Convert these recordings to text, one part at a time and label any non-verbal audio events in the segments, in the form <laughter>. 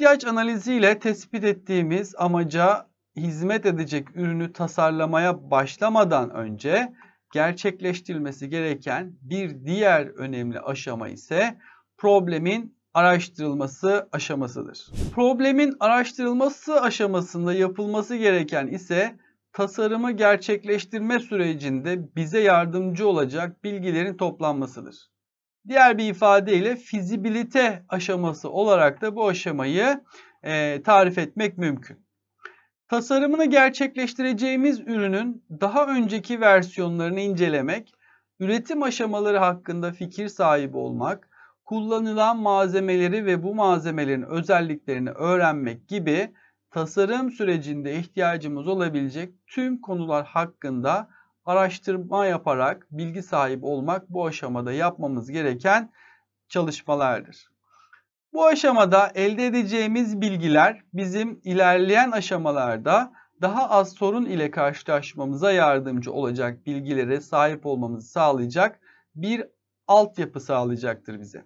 İhtiyaç analiziyle tespit ettiğimiz amaca hizmet edecek ürünü tasarlamaya başlamadan önce gerçekleştirilmesi gereken bir diğer önemli aşama ise problemin araştırılması aşamasıdır. Problemin araştırılması aşamasında yapılması gereken ise tasarımı gerçekleştirme sürecinde bize yardımcı olacak bilgilerin toplanmasıdır. Diğer bir ifadeyle fizibilite aşaması olarak da bu aşamayı e, tarif etmek mümkün. Tasarımını gerçekleştireceğimiz ürünün daha önceki versiyonlarını incelemek, üretim aşamaları hakkında fikir sahibi olmak, kullanılan malzemeleri ve bu malzemelerin özelliklerini öğrenmek gibi tasarım sürecinde ihtiyacımız olabilecek tüm konular hakkında araştırma yaparak bilgi sahibi olmak bu aşamada yapmamız gereken çalışmalardır. Bu aşamada elde edeceğimiz bilgiler bizim ilerleyen aşamalarda daha az sorun ile karşılaşmamıza yardımcı olacak bilgilere sahip olmamızı sağlayacak bir altyapı sağlayacaktır bize.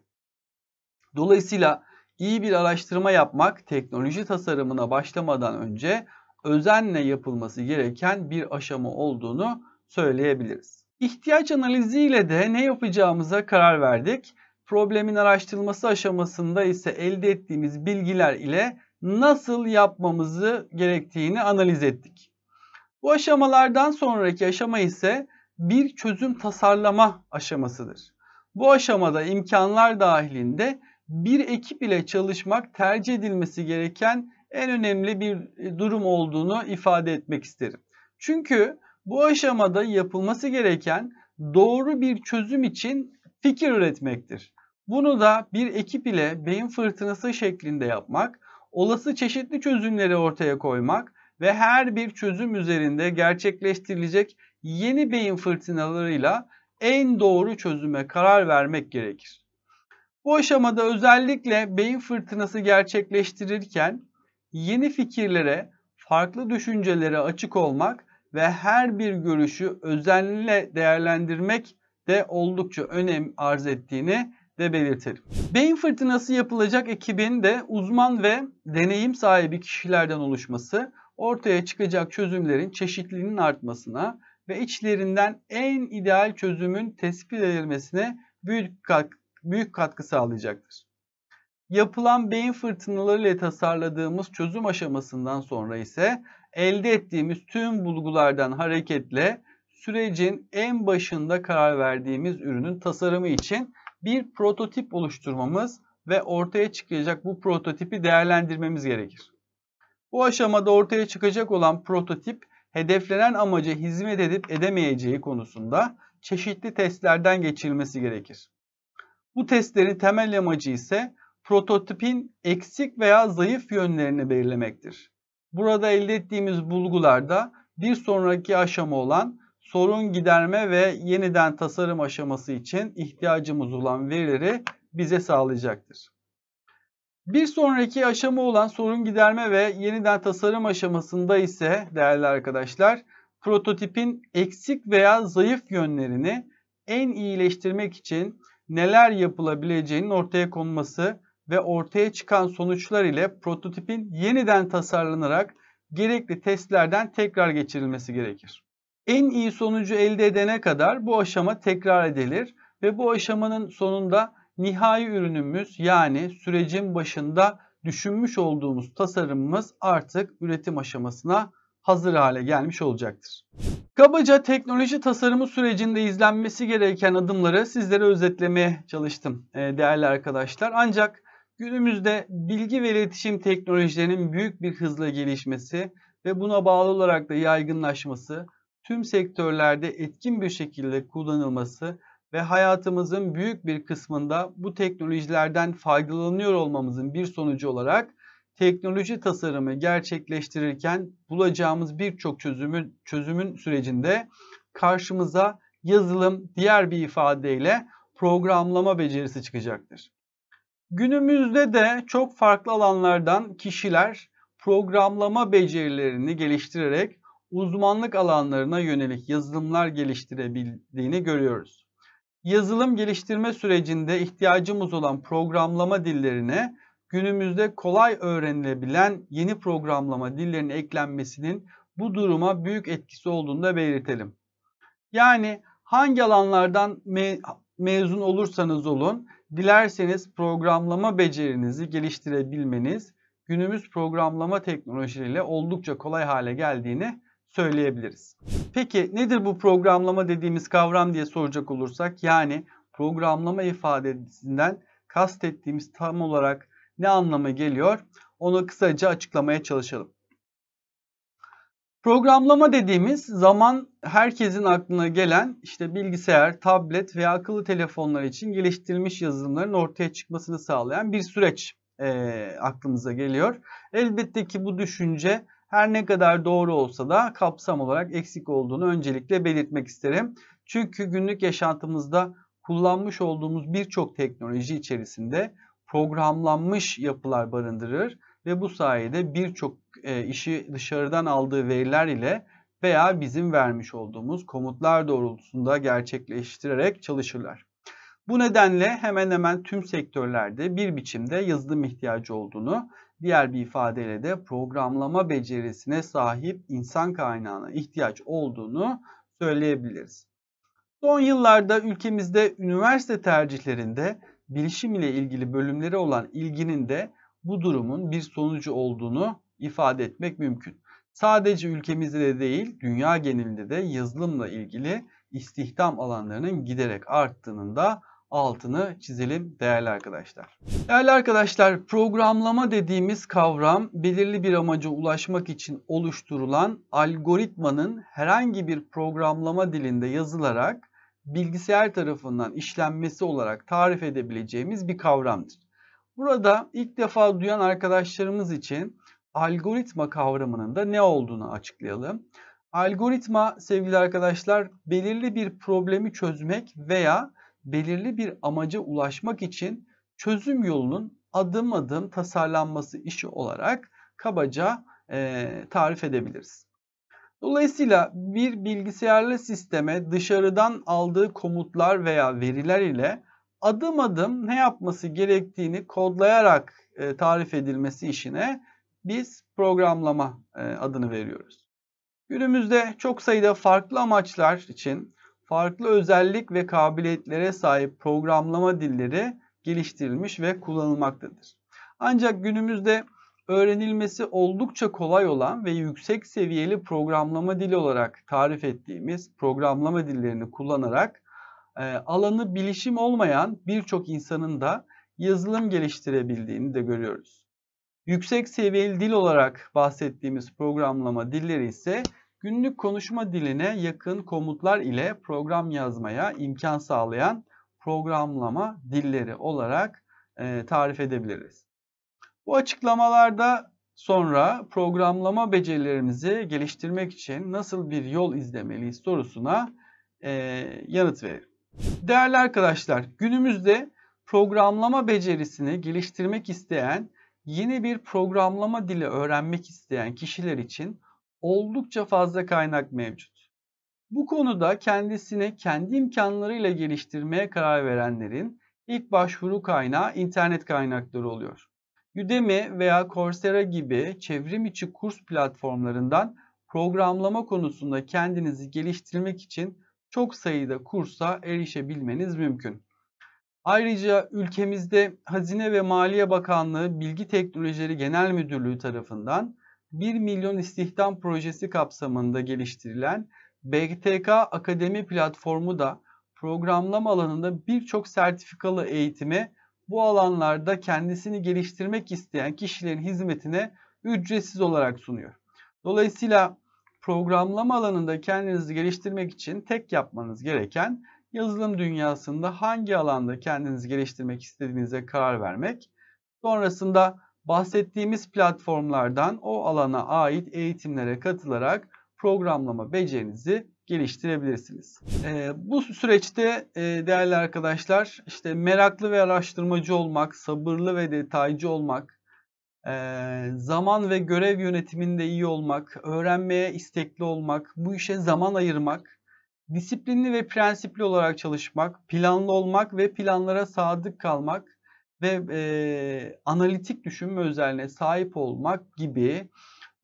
Dolayısıyla iyi bir araştırma yapmak teknoloji tasarımına başlamadan önce özenle yapılması gereken bir aşama olduğunu söyleyebiliriz. İhtiyaç analiziyle de ne yapacağımıza karar verdik. Problemin araştırılması aşamasında ise elde ettiğimiz bilgiler ile nasıl yapmamızı gerektiğini analiz ettik. Bu aşamalardan sonraki aşama ise bir çözüm tasarlama aşamasıdır. Bu aşamada imkanlar dahilinde bir ekip ile çalışmak tercih edilmesi gereken en önemli bir durum olduğunu ifade etmek isterim. Çünkü bu aşamada yapılması gereken doğru bir çözüm için fikir üretmektir. Bunu da bir ekip ile beyin fırtınası şeklinde yapmak, olası çeşitli çözümleri ortaya koymak ve her bir çözüm üzerinde gerçekleştirilecek yeni beyin fırtınalarıyla en doğru çözüme karar vermek gerekir. Bu aşamada özellikle beyin fırtınası gerçekleştirirken yeni fikirlere, farklı düşüncelere açık olmak ve her bir görüşü özenle değerlendirmek de oldukça önem arz ettiğini de belirtelim. Beyin fırtınası yapılacak ekibin de uzman ve deneyim sahibi kişilerden oluşması ortaya çıkacak çözümlerin çeşitliliğinin artmasına ve içlerinden en ideal çözümün tespit edilmesine büyük, katkı, büyük katkı sağlayacaktır. Yapılan beyin fırtınaları ile tasarladığımız çözüm aşamasından sonra ise elde ettiğimiz tüm bulgulardan hareketle sürecin en başında karar verdiğimiz ürünün tasarımı için bir prototip oluşturmamız ve ortaya çıkacak bu prototipi değerlendirmemiz gerekir. Bu aşamada ortaya çıkacak olan prototip hedeflenen amaca hizmet edip edemeyeceği konusunda çeşitli testlerden geçilmesi gerekir. Bu testlerin temel amacı ise prototipin eksik veya zayıf yönlerini belirlemektir. Burada elde ettiğimiz bulgularda bir sonraki aşama olan sorun giderme ve yeniden tasarım aşaması için ihtiyacımız olan verileri bize sağlayacaktır. Bir sonraki aşama olan sorun giderme ve yeniden tasarım aşamasında ise değerli arkadaşlar prototipin eksik veya zayıf yönlerini en iyileştirmek için neler yapılabileceğinin ortaya konması ve ortaya çıkan sonuçlar ile prototipin yeniden tasarlanarak gerekli testlerden tekrar geçirilmesi gerekir. En iyi sonucu elde edene kadar bu aşama tekrar edilir ve bu aşamanın sonunda nihai ürünümüz yani sürecin başında düşünmüş olduğumuz tasarımımız artık üretim aşamasına hazır hale gelmiş olacaktır. Kabaca teknoloji tasarımı sürecinde izlenmesi gereken adımları sizlere özetlemeye çalıştım e, değerli arkadaşlar. Ancak Günümüzde bilgi ve iletişim teknolojilerinin büyük bir hızla gelişmesi ve buna bağlı olarak da yaygınlaşması, tüm sektörlerde etkin bir şekilde kullanılması ve hayatımızın büyük bir kısmında bu teknolojilerden faydalanıyor olmamızın bir sonucu olarak teknoloji tasarımı gerçekleştirirken bulacağımız birçok çözümün, çözümün sürecinde karşımıza yazılım diğer bir ifadeyle programlama becerisi çıkacaktır. Günümüzde de çok farklı alanlardan kişiler programlama becerilerini geliştirerek uzmanlık alanlarına yönelik yazılımlar geliştirebildiğini görüyoruz. Yazılım geliştirme sürecinde ihtiyacımız olan programlama dillerine günümüzde kolay öğrenilebilen yeni programlama dillerinin eklenmesinin bu duruma büyük etkisi olduğunu da belirtelim. Yani hangi alanlardan me mezun olursanız olun Dilerseniz programlama becerinizi geliştirebilmeniz günümüz programlama teknolojileriyle oldukça kolay hale geldiğini söyleyebiliriz. Peki nedir bu programlama dediğimiz kavram diye soracak olursak yani programlama ifadesinden kastettiğimiz tam olarak ne anlama geliyor onu kısaca açıklamaya çalışalım. Programlama dediğimiz zaman herkesin aklına gelen işte bilgisayar, tablet veya akıllı telefonlar için geliştirilmiş yazılımların ortaya çıkmasını sağlayan bir süreç e, aklımıza geliyor. Elbette ki bu düşünce her ne kadar doğru olsa da kapsam olarak eksik olduğunu öncelikle belirtmek isterim. Çünkü günlük yaşantımızda kullanmış olduğumuz birçok teknoloji içerisinde programlanmış yapılar barındırır ve bu sayede birçok e, işi dışarıdan aldığı veriler ile veya bizim vermiş olduğumuz komutlar doğrultusunda gerçekleştirerek çalışırlar. Bu nedenle hemen hemen tüm sektörlerde bir biçimde yazılım ihtiyacı olduğunu, diğer bir ifadeyle de programlama becerisine sahip insan kaynağına ihtiyaç olduğunu söyleyebiliriz. Son yıllarda ülkemizde üniversite tercihlerinde bilişim ile ilgili bölümleri olan ilginin de bu durumun bir sonucu olduğunu ifade etmek mümkün. Sadece ülkemizde de değil, dünya genelinde de yazılımla ilgili istihdam alanlarının giderek arttığının da altını çizelim değerli arkadaşlar. Değerli arkadaşlar programlama dediğimiz kavram belirli bir amaca ulaşmak için oluşturulan algoritmanın herhangi bir programlama dilinde yazılarak bilgisayar tarafından işlenmesi olarak tarif edebileceğimiz bir kavramdır. Burada ilk defa duyan arkadaşlarımız için algoritma kavramının da ne olduğunu açıklayalım. Algoritma sevgili arkadaşlar belirli bir problemi çözmek veya belirli bir amaca ulaşmak için çözüm yolunun adım adım tasarlanması işi olarak kabaca e, tarif edebiliriz. Dolayısıyla bir bilgisayarlı sisteme dışarıdan aldığı komutlar veya veriler ile adım adım ne yapması gerektiğini kodlayarak e, tarif edilmesi işine biz programlama e, adını veriyoruz. Günümüzde çok sayıda farklı amaçlar için farklı özellik ve kabiliyetlere sahip programlama dilleri geliştirilmiş ve kullanılmaktadır. Ancak günümüzde öğrenilmesi oldukça kolay olan ve yüksek seviyeli programlama dili olarak tarif ettiğimiz programlama dillerini kullanarak e, alanı bilişim olmayan birçok insanın da yazılım geliştirebildiğini de görüyoruz. Yüksek seviyeli dil olarak bahsettiğimiz programlama dilleri ise günlük konuşma diline yakın komutlar ile program yazmaya imkan sağlayan programlama dilleri olarak e, tarif edebiliriz. Bu açıklamalarda sonra programlama becerilerimizi geliştirmek için nasıl bir yol izlemeliyiz sorusuna e, yanıt verir. Değerli arkadaşlar günümüzde programlama becerisini geliştirmek isteyen yeni bir programlama dili öğrenmek isteyen kişiler için oldukça fazla kaynak mevcut. Bu konuda kendisini kendi imkanlarıyla geliştirmeye karar verenlerin ilk başvuru kaynağı internet kaynakları oluyor. Udemy veya Coursera gibi çevrim içi kurs platformlarından programlama konusunda kendinizi geliştirmek için çok sayıda kursa erişebilmeniz mümkün. Ayrıca ülkemizde Hazine ve Maliye Bakanlığı Bilgi Teknolojileri Genel Müdürlüğü tarafından 1 milyon istihdam projesi kapsamında geliştirilen BTK Akademi platformu da programlama alanında birçok sertifikalı eğitime bu alanlarda kendisini geliştirmek isteyen kişilerin hizmetine ücretsiz olarak sunuyor. Dolayısıyla programlama alanında kendinizi geliştirmek için tek yapmanız gereken yazılım dünyasında hangi alanda kendinizi geliştirmek istediğinize karar vermek, sonrasında bahsettiğimiz platformlardan o alana ait eğitimlere katılarak programlama becerinizi geliştirebilirsiniz. Ee, bu süreçte e, değerli arkadaşlar işte meraklı ve araştırmacı olmak, sabırlı ve detaycı olmak, e, zaman ve görev yönetiminde iyi olmak, öğrenmeye istekli olmak, bu işe zaman ayırmak, Disiplinli ve prensipli olarak çalışmak, planlı olmak ve planlara sadık kalmak ve e, analitik düşünme özelliğine sahip olmak gibi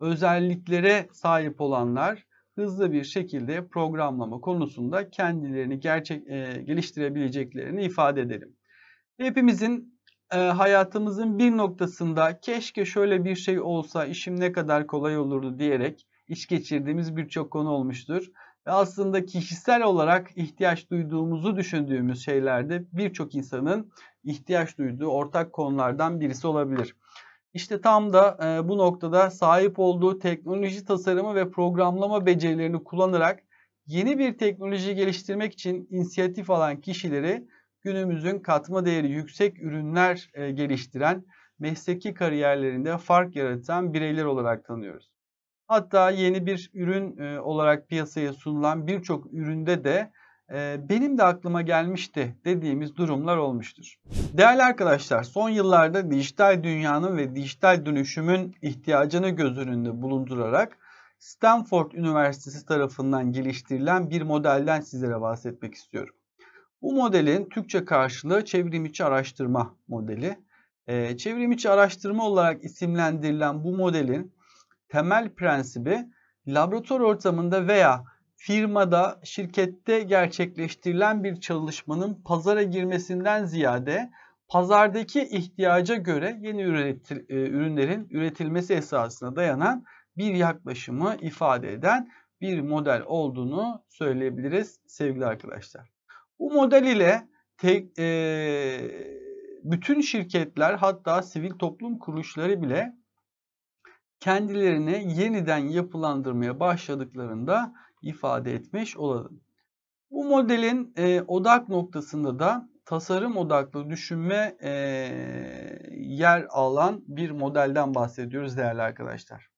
özelliklere sahip olanlar hızlı bir şekilde programlama konusunda kendilerini gerçek e, geliştirebileceklerini ifade edelim. Hepimizin e, hayatımızın bir noktasında keşke şöyle bir şey olsa işim ne kadar kolay olurdu diyerek iş geçirdiğimiz birçok konu olmuştur aslında kişisel olarak ihtiyaç duyduğumuzu düşündüğümüz şeylerde birçok insanın ihtiyaç duyduğu ortak konulardan birisi olabilir. İşte tam da e, bu noktada sahip olduğu teknoloji tasarımı ve programlama becerilerini kullanarak yeni bir teknoloji geliştirmek için inisiyatif alan kişileri günümüzün katma değeri yüksek ürünler e, geliştiren, mesleki kariyerlerinde fark yaratan bireyler olarak tanıyoruz. Hatta yeni bir ürün e, olarak piyasaya sunulan birçok üründe de e, benim de aklıma gelmişti dediğimiz durumlar olmuştur. Değerli arkadaşlar son yıllarda dijital dünyanın ve dijital dönüşümün ihtiyacını göz önünde bulundurarak Stanford Üniversitesi tarafından geliştirilen bir modelden sizlere bahsetmek istiyorum. Bu modelin Türkçe karşılığı çevrimiçi araştırma modeli. E, çevrimiçi araştırma olarak isimlendirilen bu modelin temel prensibi laboratuvar ortamında veya firmada, şirkette gerçekleştirilen bir çalışmanın pazara girmesinden ziyade pazardaki ihtiyaca göre yeni e, ürünlerin üretilmesi esasına dayanan bir yaklaşımı ifade eden bir model olduğunu söyleyebiliriz sevgili arkadaşlar. Bu model ile tek, e, bütün şirketler hatta sivil toplum kuruluşları bile kendilerini yeniden yapılandırmaya başladıklarında ifade etmiş olalım. Bu modelin e, odak noktasında da tasarım odaklı düşünme e, yer alan bir modelden bahsediyoruz değerli arkadaşlar.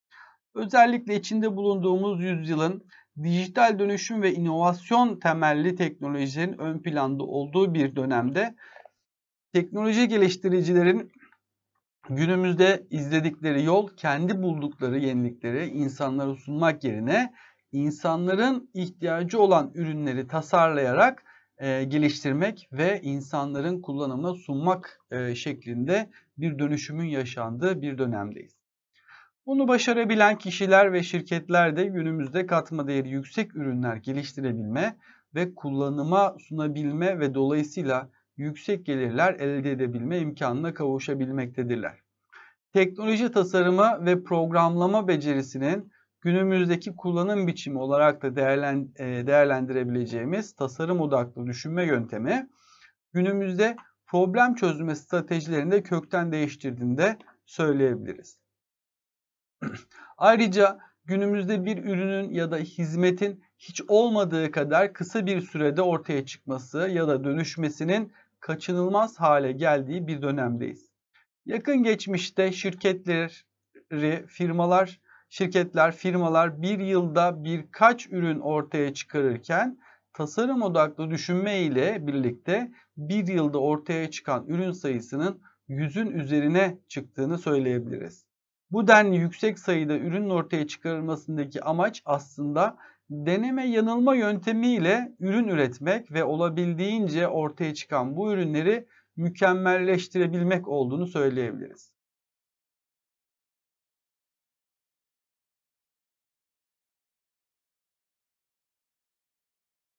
Özellikle içinde bulunduğumuz yüzyılın dijital dönüşüm ve inovasyon temelli teknolojilerin ön planda olduğu bir dönemde teknoloji geliştiricilerin günümüzde izledikleri yol kendi buldukları yenilikleri insanlara sunmak yerine insanların ihtiyacı olan ürünleri tasarlayarak e, geliştirmek ve insanların kullanımına sunmak e, şeklinde bir dönüşümün yaşandığı bir dönemdeyiz. Bunu başarabilen kişiler ve şirketler de günümüzde katma değeri yüksek ürünler geliştirebilme ve kullanıma sunabilme ve dolayısıyla yüksek gelirler elde edebilme imkanına kavuşabilmektedirler. Teknoloji tasarımı ve programlama becerisinin günümüzdeki kullanım biçimi olarak da e, değerlendirebileceğimiz tasarım odaklı düşünme yöntemi günümüzde problem çözme stratejilerini de kökten değiştirdiğinde söyleyebiliriz. <clears throat> Ayrıca günümüzde bir ürünün ya da hizmetin hiç olmadığı kadar kısa bir sürede ortaya çıkması ya da dönüşmesinin kaçınılmaz hale geldiği bir dönemdeyiz. Yakın geçmişte şirketleri, firmalar, şirketler, firmalar bir yılda birkaç ürün ortaya çıkarırken tasarım odaklı düşünme ile birlikte bir yılda ortaya çıkan ürün sayısının yüzün üzerine çıktığını söyleyebiliriz. Bu denli yüksek sayıda ürünün ortaya çıkarılmasındaki amaç aslında deneme yanılma yöntemiyle ürün üretmek ve olabildiğince ortaya çıkan bu ürünleri mükemmelleştirebilmek olduğunu söyleyebiliriz.